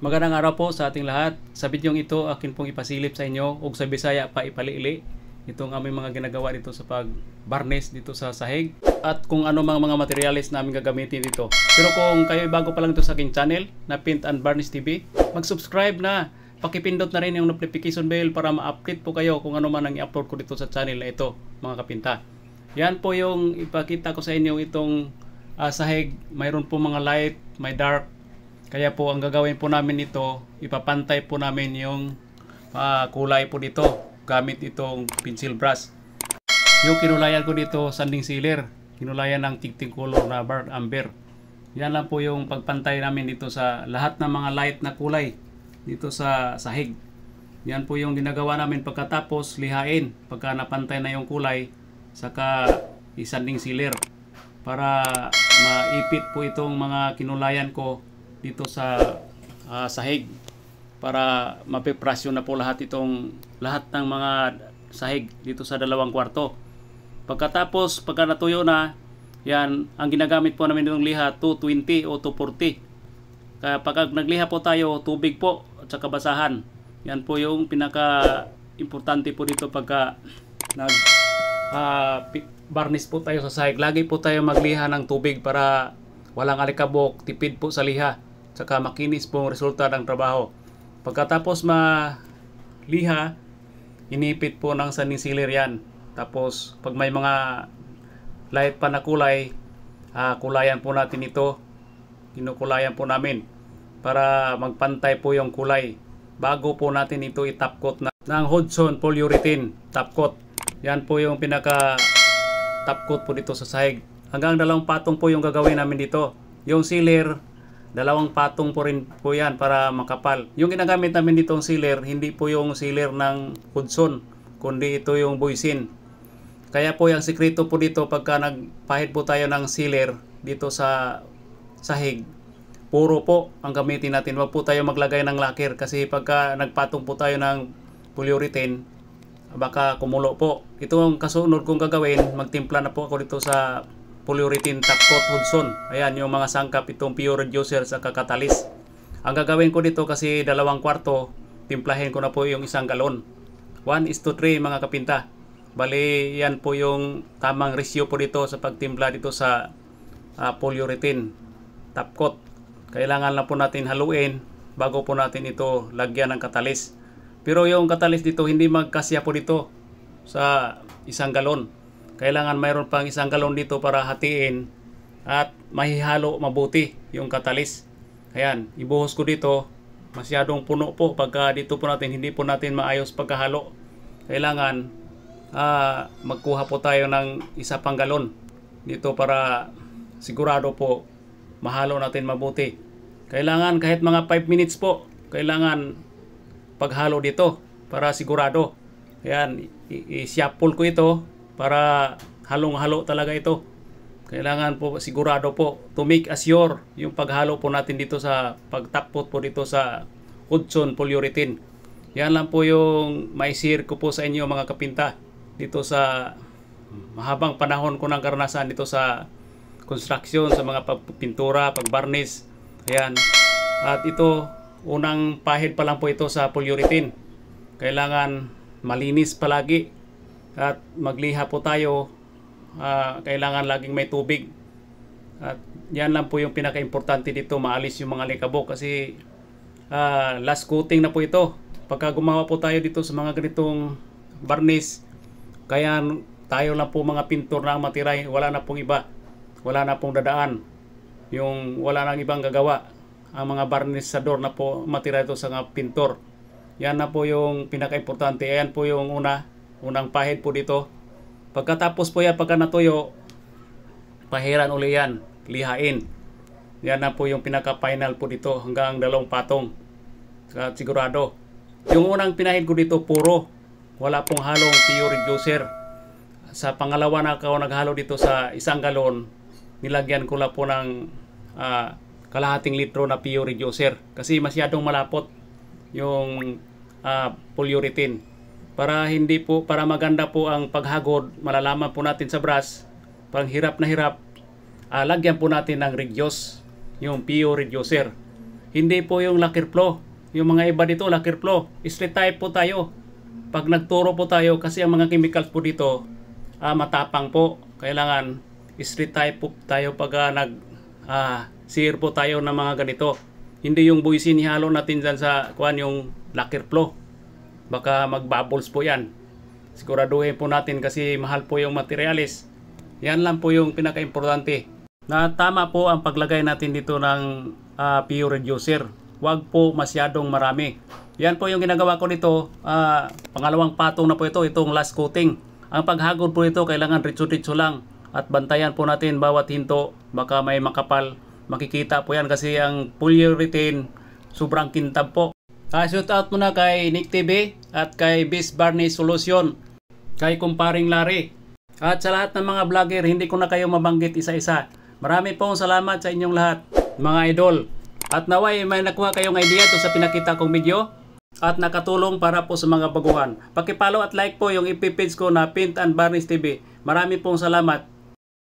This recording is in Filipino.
Magandang araw po sa ating lahat. Sa bidyong ito, akin pong ipasilip sa inyo ug sa Bisaya pa ipaliili itong aming mga ginagawa dito sa pag pagbarnes dito sa sahig at kung ano mga mga na aming gagamitin dito. Pero kung kayo bago pa lang ito sa aking channel na Paint and Varnish TV, mag-subscribe na. Pakipindot na rin yung notification bell para ma-update po kayo kung ano man ang i-upload ko dito sa channel na ito, mga kapinta. Yan po yung ipakita ko sa inyo itong uh, sahig. Mayroon po mga light, may dark, kaya po ang gagawin po namin ito, ipapantay po namin yung uh, kulay po dito gamit itong pencil brush. Yung kinulayan ko dito, sanding sealer. Kinulayan ng tigting color na bar amber. Yan lang po yung pagpantay namin dito sa lahat ng mga light na kulay dito sa sahig. Yan po yung ginagawa namin pagkatapos lihain. Pagka napantay na yung kulay, saka isanding sealer para maipit po itong mga kinulayan ko dito sa uh, sahig para mapiprasyo na po lahat itong lahat ng mga sahig dito sa dalawang kwarto. Pagkatapos, pagka natuyo na, yan, ang ginagamit po namin ng liha, 220 o 240. Kaya pag nagliha po tayo, tubig po at saka basahan. Yan po yung pinaka-importante po dito pagka nag uh, ah, barnis po tayo sa sahig. Lagi po tayo magliha ng tubig para walang alikabok, tipid po sa liha saka makinis pong resulta ng trabaho. Pagkatapos ma liha, inipit po ng sealer yan. Tapos pag may mga light pa na kulay, uh, kulayan po natin ito. Kinukulayan po namin para magpantay po yung kulay bago po natin ito itap coat na ng Hudson polyurethane top coat. Yan po yung pinaka top coat po dito sa sahig. Hanggang dalawang patong po yung gagawin namin dito. Yung sealer Dalawang patong po rin po yan para makapal. Yung ginagamit namin dito ditong sealer, hindi po yung sealer ng Hudson, kundi ito yung Boysin. Kaya po yung sikreto po dito pagka nagpahid po tayo ng sealer dito sa sahig, puro po ang gamitin natin. Huwag po tayo maglagay ng lacquer kasi pagka nagpatong po tayo ng polyurethane, baka kumulo po. Ito ang kasunod kong gagawin, magtimpla na po ako dito sa polyurethane tapcoat Hudson. Ayan yung mga sangkap itong pure reducer sa kakatalis. Ang gagawin ko dito kasi dalawang kwarto, timplahin ko na po yung isang galon. 1 is to 3 mga kapinta. Bali yan po yung tamang ratio po dito sa pagtimpla dito sa uh, ah, polyurethane tapcoat. Kailangan na po natin haluin bago po natin ito lagyan ng katalis. Pero yung katalis dito hindi magkasya po dito sa isang galon kailangan mayroon pang isang galon dito para hatiin at mahihalo mabuti yung katalis. Ayan, ibuhos ko dito. Masyadong puno po pagka dito po natin hindi po natin maayos pagkahalo. Kailangan ah, magkuha po tayo ng isa pang galon dito para sigurado po mahalo natin mabuti. Kailangan kahit mga 5 minutes po, kailangan paghalo dito para sigurado. Ayan, i-shuffle ko ito para halong-halo talaga ito. Kailangan po sigurado po to make assure yung paghalo po natin dito sa pagtakpot po dito sa Hudson polyurethane. Yan lang po yung share ko po sa inyo mga kapinta dito sa mahabang panahon ko ng karanasan dito sa construction, sa mga pagpintura, pagbarnis. Ayan. At ito, unang pahid pa lang po ito sa polyurethane. Kailangan malinis palagi at magliha po tayo uh, kailangan laging may tubig at yan lang po yung pinakaimportante dito maalis yung mga likabok kasi uh, last coating na po ito pagka gumawa po tayo dito sa mga ganitong varnish kaya tayo lang po mga pintor na ang matira wala na pong iba wala na pong dadaan yung wala nang ibang gagawa ang mga varnissador na po matira ito sa mga pintor yan na po yung pinakaimportante importante ayan po yung una Unang pahid po dito. Pagkatapos po yan, pagka natuyo, pahiran uli yan, lihain. Yan na po yung pinaka-final po dito hanggang dalawang patong. At sigurado. Yung unang pinahid ko dito puro. Wala pong halong PU reducer. Sa pangalawa na ako naghalo dito sa isang galon, nilagyan ko lang po ng uh, kalahating litro na PU reducer. Kasi masyadong malapot yung uh, polyurethane para hindi po para maganda po ang paghagod malalaman po natin sa brass parang hirap na hirap uh, lagyan po natin ng reduce yung PO reducer hindi po yung lacquer flow yung mga iba dito lacquer flow straight type po tayo pag nagturo po tayo kasi ang mga chemicals po dito uh, matapang po kailangan straight type po tayo pag uh, nag uh, sear po tayo ng mga ganito hindi yung buisin ihalo natin dyan sa kuan yung lacquer flow Baka magbubbles po yan. Siguraduhin po natin kasi mahal po yung materialis. Yan lang po yung pinakaimportante Na tama po ang paglagay natin dito ng uh, ah, pure reducer. Huwag po masyadong marami. Yan po yung ginagawa ko nito. Uh, pangalawang patong na po ito, itong last coating. Ang paghagod po ito, kailangan ritso-ritso lang. At bantayan po natin bawat hinto. Baka may makapal. Makikita po yan kasi ang polyurethane sobrang kintab po. Uh, ah, shout out muna kay Nick TV at kay Bis Barney Solution, kay Kumparing Larry. At sa lahat ng mga vlogger, hindi ko na kayo mabanggit isa-isa. Marami pong salamat sa inyong lahat, mga idol. At naway may nakuha kayong idea to sa pinakita kong video at nakatulong para po sa mga baguhan. Pakipalo at like po yung ipipage ko na Pint and Varnish TV. Marami pong salamat.